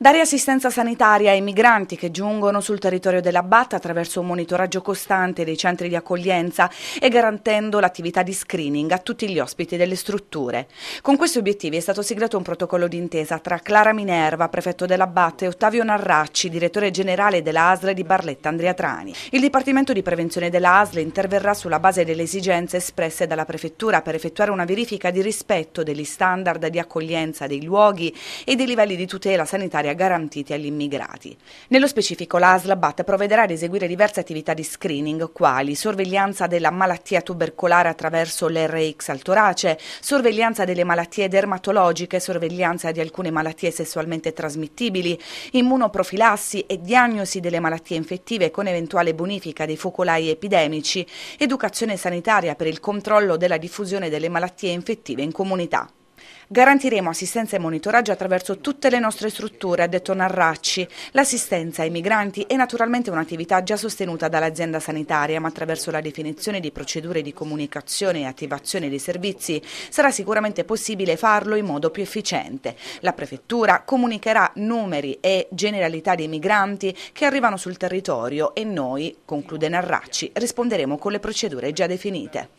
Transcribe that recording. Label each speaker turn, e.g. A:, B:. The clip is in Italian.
A: Dare assistenza sanitaria ai migranti che giungono sul territorio della BAT attraverso un monitoraggio costante dei centri di accoglienza e garantendo l'attività di screening a tutti gli ospiti delle strutture. Con questi obiettivi è stato siglato un protocollo d'intesa tra Clara Minerva, prefetto della BAT, e Ottavio Narracci, direttore generale della ASL di Barletta Andrea Trani. Il Dipartimento di Prevenzione della ASL interverrà sulla base delle esigenze espresse dalla Prefettura per effettuare una verifica di rispetto degli standard di accoglienza dei luoghi e dei livelli di tutela sanitaria sanitaria garantiti agli immigrati. Nello specifico la ASLABAT provvederà ad eseguire diverse attività di screening quali sorveglianza della malattia tubercolare attraverso l'RX al torace, sorveglianza delle malattie dermatologiche, sorveglianza di alcune malattie sessualmente trasmittibili, immunoprofilassi e diagnosi delle malattie infettive con eventuale bonifica dei focolai epidemici, educazione sanitaria per il controllo della diffusione delle malattie infettive in comunità. Garantiremo assistenza e monitoraggio attraverso tutte le nostre strutture, ha detto Narracci. L'assistenza ai migranti è naturalmente un'attività già sostenuta dall'azienda sanitaria, ma attraverso la definizione di procedure di comunicazione e attivazione dei servizi sarà sicuramente possibile farlo in modo più efficiente. La Prefettura comunicherà numeri e generalità dei migranti che arrivano sul territorio e noi, conclude Narracci, risponderemo con le procedure già definite.